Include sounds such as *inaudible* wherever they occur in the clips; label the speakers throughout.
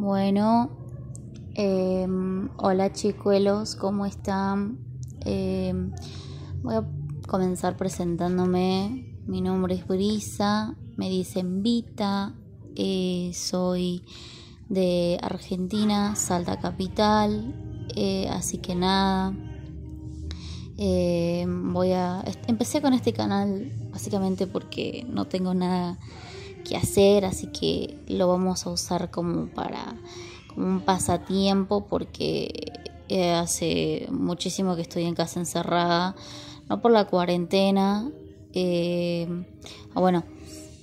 Speaker 1: Bueno, em, hola chicuelos, ¿cómo están? Em, voy a comenzar presentándome. Mi nombre es Brisa, me dicen Vita, eh, soy de Argentina, Salta Capital, eh, así que nada. Em, voy a empecé con este canal básicamente porque no tengo nada que hacer, así que lo vamos a usar como para como un pasatiempo porque eh, hace muchísimo que estoy en casa encerrada, no por la cuarentena, eh, ah, bueno,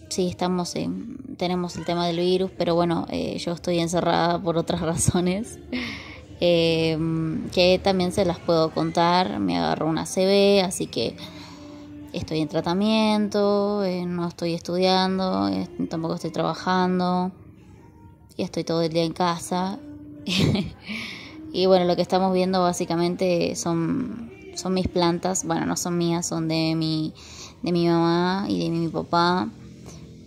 Speaker 1: sí estamos en, tenemos el tema del virus, pero bueno, eh, yo estoy encerrada por otras *laughs* razones. que también se las puedo contar, me agarró una cv así que estoy en tratamiento, eh, no estoy estudiando, tampoco estoy trabajando, Y estoy todo el día en casa. *laughs* y bueno, lo que estamos viendo básicamente son, son mis plantas, bueno, no son mías, son de mi, de mi mamá y de mi papá.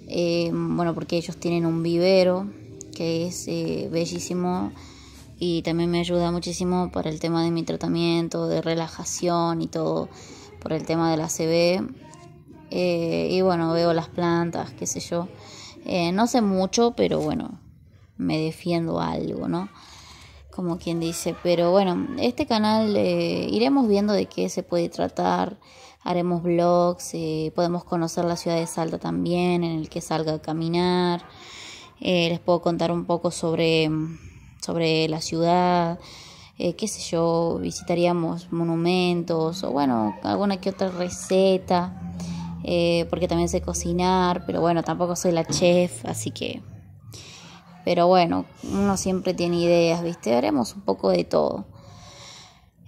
Speaker 1: Eh, bueno, porque ellos tienen un vivero que es eh, bellísimo y también me ayuda muchísimo para el tema de mi tratamiento, de relajación y todo por el tema de la CB. Eh, y bueno, veo las plantas, qué sé yo. Eh, no sé mucho, pero bueno, me defiendo algo, ¿no? Como quien dice. Pero bueno, este canal eh, iremos viendo de qué se puede tratar. Haremos vlogs, podemos conocer la ciudad de Salta también, en el que salga a caminar. les puedo contar un poco sobre, sobre la ciudad eh, qué sé yo, visitaríamos monumentos o bueno, alguna que otra receta, eh, porque también sé cocinar, pero bueno, tampoco soy la chef, así que... Pero bueno, uno siempre tiene ideas, ¿viste? Haremos un poco de todo.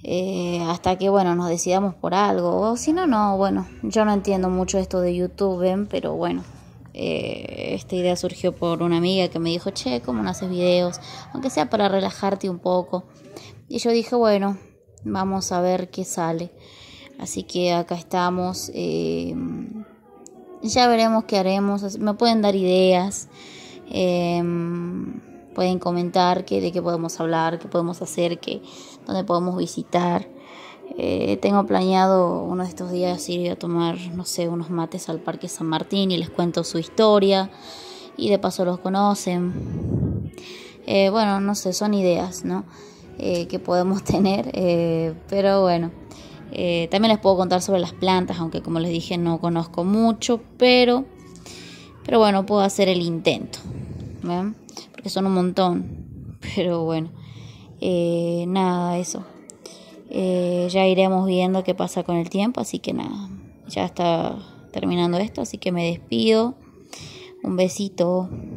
Speaker 1: Eh, hasta que bueno nos decidamos por algo o si no no bueno yo no entiendo mucho esto de YouTube ¿ven? pero bueno esta idea surgió por una amiga que me dijo che cómo no haces videos aunque sea para relajarte un poco y yo dije, bueno, vamos a ver qué sale. Así que acá estamos. Eh, ya veremos qué haremos. Me pueden dar ideas. Em, pueden comentar que, de qué podemos hablar, qué podemos hacer, qué dónde podemos visitar. Eh, tengo planeado uno de estos días ir a tomar, no sé, unos mates al Parque San Martín y les cuento su historia. Y de paso los conocen. Eh, bueno, no sé, son ideas, ¿no? Eh, que podemos *laughs* tener, eh, pero bueno. Eh, también les puedo contar sobre las plantas, aunque como les dije no conozco mucho, pero, pero bueno, puedo hacer el intento, porque son un montón, *laughs* pero bueno, nada, eso. ya iremos viendo qué pasa con el tiempo, así que nada, ya está terminando esto, así que me despido. Un besito.